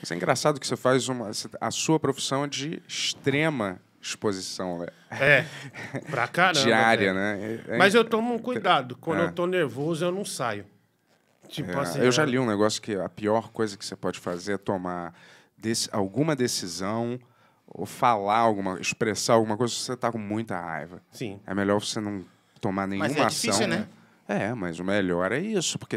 Mas é engraçado que você faz uma. A sua profissão é de extrema exposição, né? É, pra caramba. Diária, né? É, é, Mas eu tomo um cuidado. Quando eu é. tô nervoso, eu não saio. Tipo é, assim. Eu já li um negócio que a pior coisa que você pode fazer é tomar alguma decisão ou falar alguma, expressar alguma coisa se você tá com muita raiva. Sim. É melhor você não tomar nenhuma Mas é ação. Difícil, né? né? É, mas o melhor é isso, porque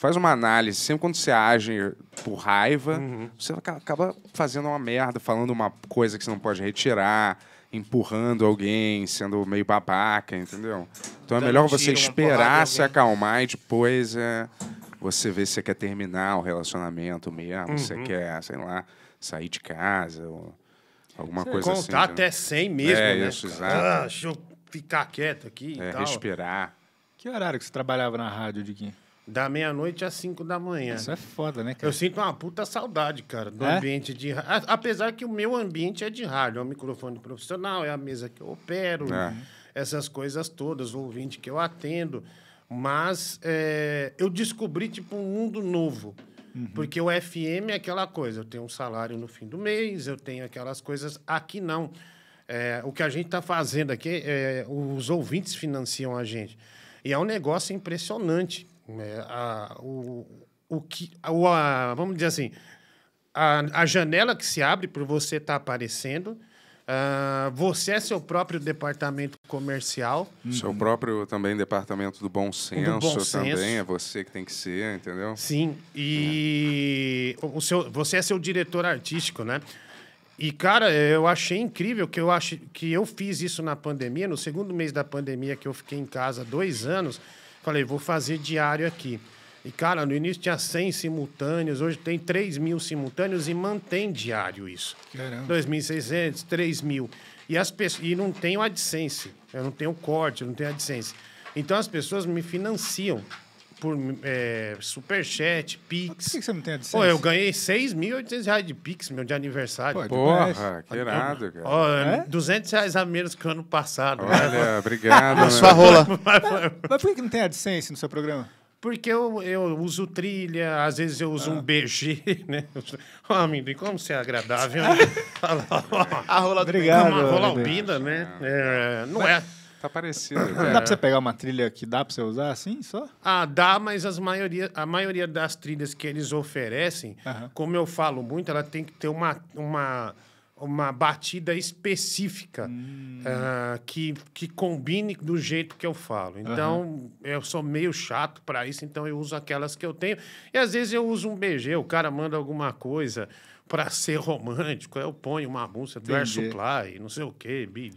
faz uma análise. Sempre quando você age por raiva, uhum. você acaba fazendo uma merda, falando uma coisa que você não pode retirar, empurrando alguém, sendo meio babaca, entendeu? Então é melhor você esperar se acalmar e depois é, você ver se você quer terminar o relacionamento mesmo, uhum. se você uhum. quer, sei lá, sair de casa ou alguma você coisa contar assim. Contar até 100 mesmo, é, né? Isso, Ah, deixa eu ficar quieto aqui é, e tal. Respirar. Que horário que você trabalhava na rádio, Diguinho? Da meia-noite às 5 da manhã. Isso é foda, né, cara? Eu sinto uma puta saudade, cara, do é? ambiente de rádio. Apesar que o meu ambiente é de rádio, é o microfone profissional, é a mesa que eu opero, é. essas coisas todas, o ouvinte que eu atendo. Mas é, eu descobri, tipo, um mundo novo. Uhum. Porque o FM é aquela coisa, eu tenho um salário no fim do mês, eu tenho aquelas coisas. Aqui não. É, o que a gente está fazendo aqui, é, os ouvintes financiam a gente. E é um negócio impressionante. É, a, o, o que, a, vamos dizer assim, a, a janela que se abre por você estar tá aparecendo. Uh, você é seu próprio departamento comercial. Seu próprio também departamento do bom senso, do bom senso. também. É você que tem que ser, entendeu? Sim. E é. o seu, você é seu diretor artístico, né? E, cara, eu achei incrível que eu, acho que eu fiz isso na pandemia, no segundo mês da pandemia, que eu fiquei em casa dois anos. Falei, vou fazer diário aqui. E, cara, no início tinha 100 simultâneos, hoje tem 3 mil simultâneos e mantém diário isso. Caramba. 2.600, 3 mil. E, as e não tenho AdSense, eu não tenho corte, eu não tenho AdSense. Então as pessoas me financiam por é, superchat, Pix. por que você não tem a Pô, eu ganhei 6.800 reais de Pix, meu, de aniversário. Pô, é Porra, que nada, é cara. Ó, é? 200 reais a menos que o ano passado. Né? Olha, obrigado. Na sua rola. mas, mas por que não tem AdSense no seu programa? Porque eu, eu uso trilha, às vezes eu uso ah. um BG, né? Ô, oh, amendoim, como você é agradável, a rola Obrigado. Uma rola albina, né? É, não mas... é... Tá parecido. Não dá pra você pegar uma trilha que dá pra você usar assim só? Ah, dá, mas as maioria, a maioria das trilhas que eles oferecem, como eu falo muito, ela tem que ter uma, uma, uma batida específica hum. uh, que, que combine do jeito que eu falo. Então, uhum. eu sou meio chato para isso, então eu uso aquelas que eu tenho. E às vezes eu uso um BG, o cara manda alguma coisa para ser romântico, eu ponho uma música do Air Supply, não sei o quê, bicho.